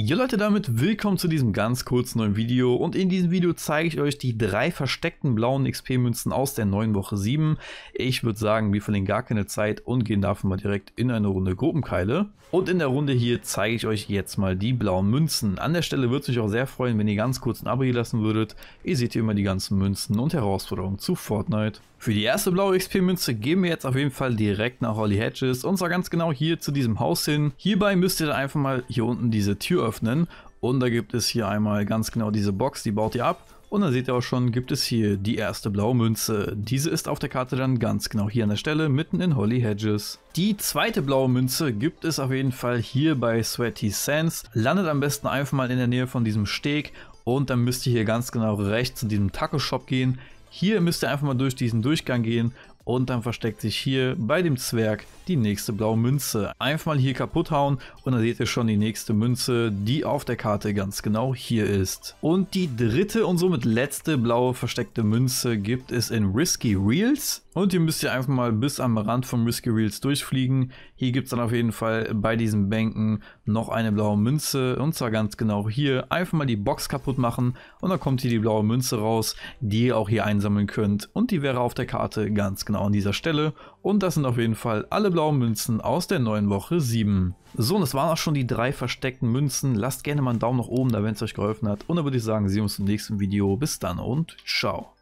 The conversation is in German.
Ja Leute, damit willkommen zu diesem ganz kurzen neuen Video und in diesem Video zeige ich euch die drei versteckten blauen XP-Münzen aus der neuen Woche 7. Ich würde sagen, wir verlieren gar keine Zeit und gehen dafür mal direkt in eine Runde Gruppenkeile. Und in der Runde hier zeige ich euch jetzt mal die blauen Münzen. An der Stelle würde es mich auch sehr freuen, wenn ihr ganz kurz ein Abo hier lassen würdet. Ihr seht hier immer die ganzen Münzen und Herausforderungen zu Fortnite. Für die erste blaue XP-Münze gehen wir jetzt auf jeden Fall direkt nach Holly Hedges und zwar ganz genau hier zu diesem Haus hin. Hierbei müsst ihr dann einfach mal hier unten diese Tür öffnen öffnen. Und da gibt es hier einmal ganz genau diese Box, die baut ihr ab. Und dann seht ihr auch schon, gibt es hier die erste blaue Münze. Diese ist auf der Karte dann ganz genau hier an der Stelle, mitten in Holly Hedges. Die zweite blaue Münze gibt es auf jeden Fall hier bei Sweaty Sands. Landet am besten einfach mal in der Nähe von diesem Steg und dann müsst ihr hier ganz genau rechts zu diesem Taco Shop gehen. Hier müsst ihr einfach mal durch diesen Durchgang gehen und dann versteckt sich hier bei dem Zwerg die nächste blaue Münze. Einfach mal hier kaputt hauen und dann seht ihr schon die nächste Münze, die auf der Karte ganz genau hier ist. Und die dritte und somit letzte blaue versteckte Münze gibt es in Risky Reels. Und ihr müsst ihr einfach mal bis am Rand von Risky Reels durchfliegen. Hier gibt es dann auf jeden Fall bei diesen Bänken noch eine blaue Münze. Und zwar ganz genau hier. Einfach mal die Box kaputt machen und dann kommt hier die blaue Münze raus, die ihr auch hier einsammeln könnt. Und die wäre auf der Karte ganz genau genau an dieser Stelle. Und das sind auf jeden Fall alle blauen Münzen aus der neuen Woche 7. So, und das waren auch schon die drei versteckten Münzen. Lasst gerne mal einen Daumen nach oben da, wenn es euch geholfen hat. Und dann würde ich sagen, sehen wir uns im nächsten Video. Bis dann und ciao.